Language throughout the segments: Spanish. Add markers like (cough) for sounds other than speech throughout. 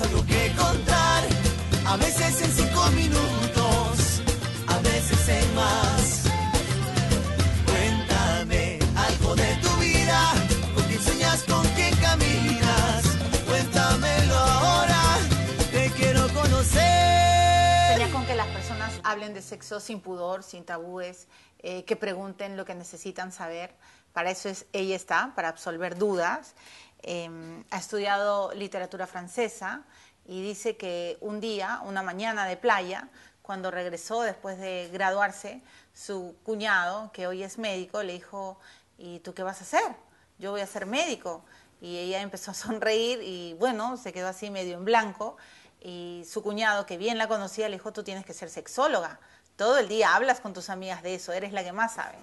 algo que contar, a veces en cinco minutos, a veces en más. Cuéntame algo de tu vida, con quién sueñas, con quién caminas. Cuéntamelo ahora, te quiero conocer. Sería con que las personas hablen de sexo sin pudor, sin tabúes, eh, que pregunten lo que necesitan saber para eso es, ella está, para absolver dudas. Em, ha estudiado literatura francesa y dice que un día, una mañana de playa, cuando regresó después de graduarse, su cuñado, que hoy es médico, le dijo, ¿y tú qué vas a hacer? Yo voy a ser médico. Y ella empezó a sonreír y bueno, se quedó así medio en blanco. Y su cuñado, que bien la conocía, le dijo, tú tienes que ser sexóloga. Todo el día hablas con tus amigas de eso, eres la que más sabe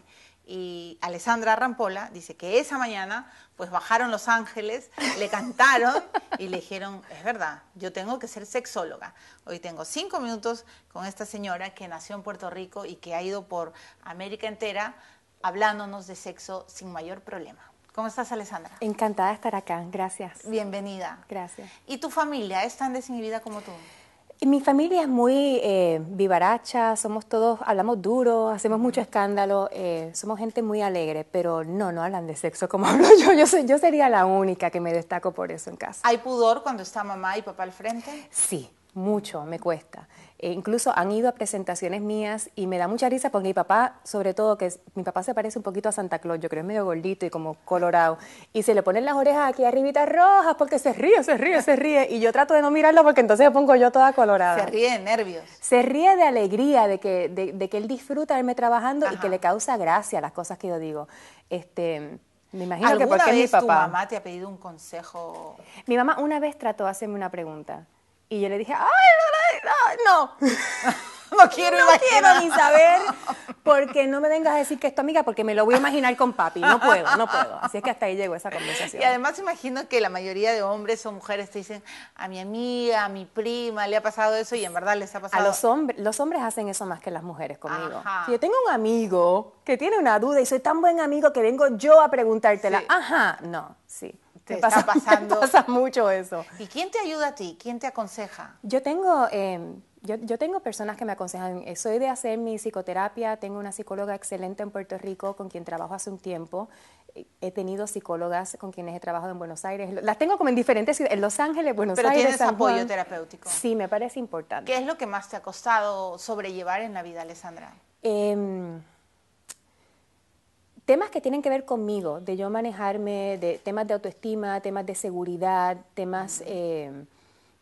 y Alessandra Rampola dice que esa mañana pues bajaron los ángeles, le cantaron y le dijeron, es verdad, yo tengo que ser sexóloga. Hoy tengo cinco minutos con esta señora que nació en Puerto Rico y que ha ido por América entera hablándonos de sexo sin mayor problema. ¿Cómo estás, Alessandra? Encantada de estar acá, gracias. Bienvenida. Gracias. ¿Y tu familia es tan desinhibida como tú? Mi familia es muy eh, vivaracha, somos todos, hablamos duro, hacemos mucho escándalo, eh, somos gente muy alegre, pero no, no hablan de sexo como (laughs) hablo yo. Yo, yo sería la única que me destaco por eso en casa. ¿Hay pudor cuando está mamá y papá al frente? Sí, mucho, me cuesta. E incluso han ido a presentaciones mías y me da mucha risa porque mi papá, sobre todo, que mi papá se parece un poquito a Santa Claus, yo creo que es medio gordito y como colorado, y se le ponen las orejas aquí arribitas rojas porque se ríe, se ríe, se ríe, y yo trato de no mirarlo porque entonces me pongo yo toda colorada. Se ríe de nervios. Se ríe de alegría, de que, de, que él disfruta verme trabajando y que le causa gracia las cosas que yo digo. Este, me imagino que porque vez mi papá. tu mamá te ha pedido un consejo? Mi mamá una vez trató de hacerme una pregunta y yo le dije, ¡ay, no! no, (laughs) no quiero ni saber (laughs) porque no me vengas a decir que es tu amiga porque me lo voy a imaginar con papi no puedo no puedo así es que hasta ahí llegó esa conversación y además imagino que la mayoría de hombres o mujeres te dicen a mi amiga a mi prima le ha pasado eso y en verdad les ha pasado a los hombres los hombres hacen eso más que las mujeres conmigo si yo tengo un amigo que tiene una duda y soy tan buen amigo que vengo yo a preguntártela ajá no sí te, pasa, pasando. (laughs) mucho eso. ¿Y quién te ayuda a ti? ¿Quién te aconseja? Yo tengo, em, yo, tengo personas que me aconsejan. Soy de hacer mi psicoterapia, tengo una psicóloga excelente en Puerto Rico con quien trabajo hace un tiempo. He tenido psicólogas con quienes he trabajado en Buenos Aires. Las tengo como en diferentes ciudades, en Los Ángeles, Buenos Aires. Pero tienes apoyo terapéutico. Sí, me parece importante. ¿Qué es lo que más te ha costado sobrellevar en la vida, Alessandra? Em, temas que tienen que ver conmigo, de yo manejarme, de temas de autoestima, temas de seguridad, temas eh,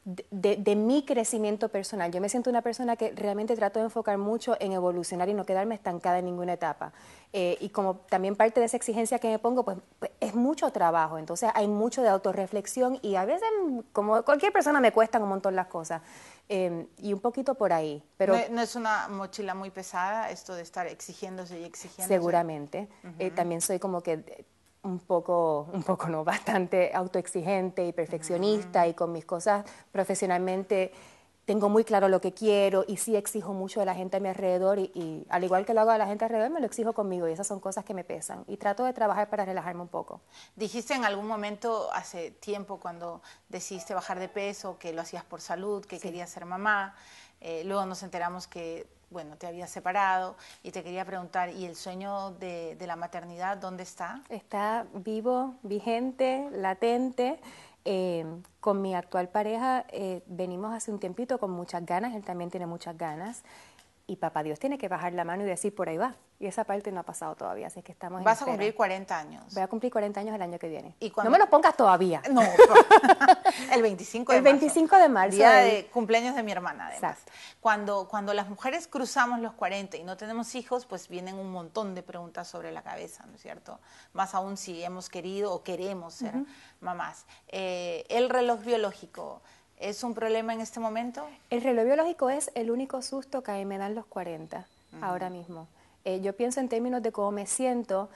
de, mi crecimiento personal. Yo me siento una persona que realmente trato de enfocar mucho en evolucionar y no quedarme estancada en ninguna etapa. Eh, y como también parte de esa exigencia que me pongo, pues, pues es mucho trabajo. Entonces hay mucho de autorreflexión y a veces, como cualquier persona, me cuestan un montón las cosas. Em, y un poquito por ahí. Pero no, es una mochila muy pesada esto de estar exigiéndose y exigiendo Seguramente. Eh, también soy como que un poco, un poco no, (laughs) bastante autoexigente y perfeccionista y con mis cosas profesionalmente tengo muy claro lo que quiero y sí exijo mucho de la gente a mi alrededor y, al igual que lo hago a la gente alrededor, me lo exijo conmigo y esas son cosas que me pesan y trato de trabajar para relajarme un poco. Dijiste en algún momento hace tiempo cuando decidiste bajar de peso que lo hacías por salud, que querías ser mamá, eh, luego nos enteramos que bueno, te habías separado y te quería preguntar, ¿y el sueño de la maternidad dónde está? Está vivo, vigente, latente. Eh, con mi actual pareja eh, venimos hace un tiempito con muchas ganas, él también tiene muchas ganas y papá Dios tiene que bajar la mano y decir, por ahí va. Y esa parte no ha pasado todavía, así que estamos Vas a cumplir 40 años. Voy a cumplir 40 años el año que viene. ¿Y cuando... No me lo pongas todavía. No, (laughs) el 25 de marzo. El 25 de marzo. Día de cumpleaños de mi hermana, además. Exacto. Cuando, cuando las mujeres cruzamos los 40 y no tenemos hijos, pues vienen un montón de preguntas sobre la cabeza, ¿no es cierto? Más aún si hemos querido o queremos ser mamás. Eh, el reloj biológico... ¿Es un problema en este momento? El reloj biológico es el único susto que a me dan los 40 ahora mismo. Eh, yo pienso en términos de cómo me siento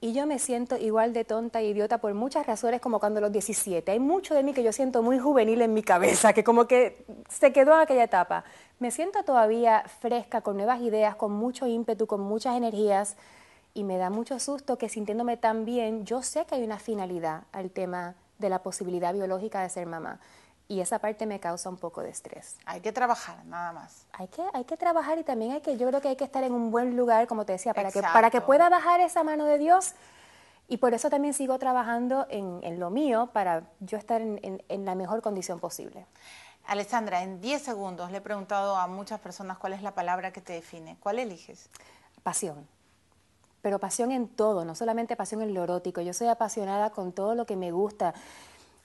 y yo me siento igual de tonta y e idiota por muchas razones como cuando los 17. Hay mucho de mí que yo siento muy juvenil en mi cabeza, que como que se quedó en aquella etapa. Me siento todavía fresca, con nuevas ideas, con mucho ímpetu, con muchas energías y me da mucho susto que sintiéndome tan bien, yo sé que hay una finalidad al tema de la posibilidad biológica de ser mamá y esa parte me causa un poco de estrés. Hay que trabajar, nada más. Hay que, hay que trabajar y también hay que, yo creo que hay que estar en un buen lugar, como te decía, para, que, para que pueda bajar esa mano de Dios. Y por eso también sigo trabajando en, lo mío para yo estar en, la mejor condición posible. Alessandra, en 10 segundos le he preguntado a muchas personas cuál es la palabra que te define. ¿Cuál eliges? Pasión. Pero pasión en todo, no solamente pasión en lo erótico. Yo soy apasionada con todo lo que me gusta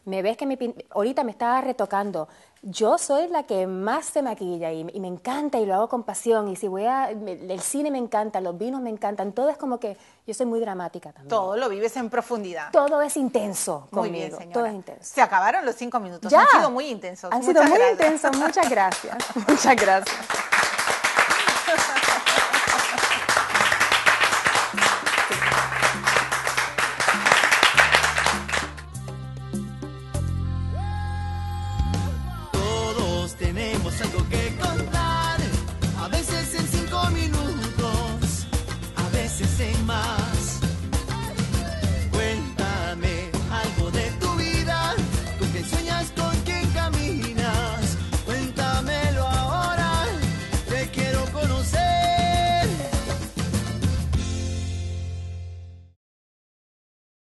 me ves que ahorita me estaba retocando. Yo soy la que más se maquilla y, y me encanta y lo hago con pasión. Y si voy a. el cine me encanta, los vinos me encantan. Todo es como que. Yo soy muy dramática también. Todo lo vives en profundidad. Todo es intenso. Conmigo. Muy bien, señora. Todo es intenso. Se acabaron los cinco minutos. Ya. Han sido muy intenso. Han sido muy Muchas gracias. (laughs) muchas gracias. single game.